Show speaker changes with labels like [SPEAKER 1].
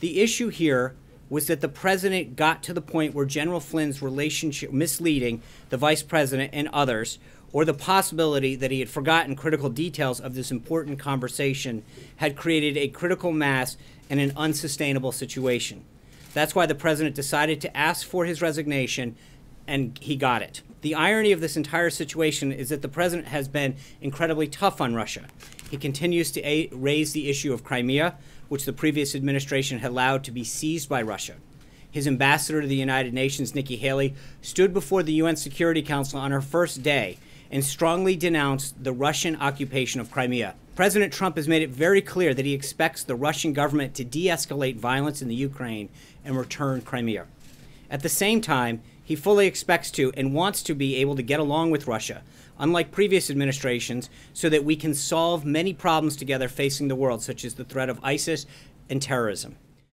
[SPEAKER 1] The issue here was that the president got to the point where General Flynn's relationship misleading the vice president and others, or the possibility that he had forgotten critical details of this important conversation, had created a critical mass and an unsustainable situation. That's why the president decided to ask for his resignation, and he got it. The irony of this entire situation is that the president has been incredibly tough on Russia. He continues to raise the issue of Crimea, which the previous administration had allowed to be seized by Russia. His ambassador to the United Nations, Nikki Haley, stood before the UN Security Council on her first day and strongly denounced the Russian occupation of Crimea. President Trump has made it very clear that he expects the Russian government to de escalate violence in the Ukraine and return Crimea. At the same time, he fully expects to and wants to be able to get along with Russia, unlike previous administrations, so that we can solve many problems together facing the world, such as the threat of ISIS and terrorism.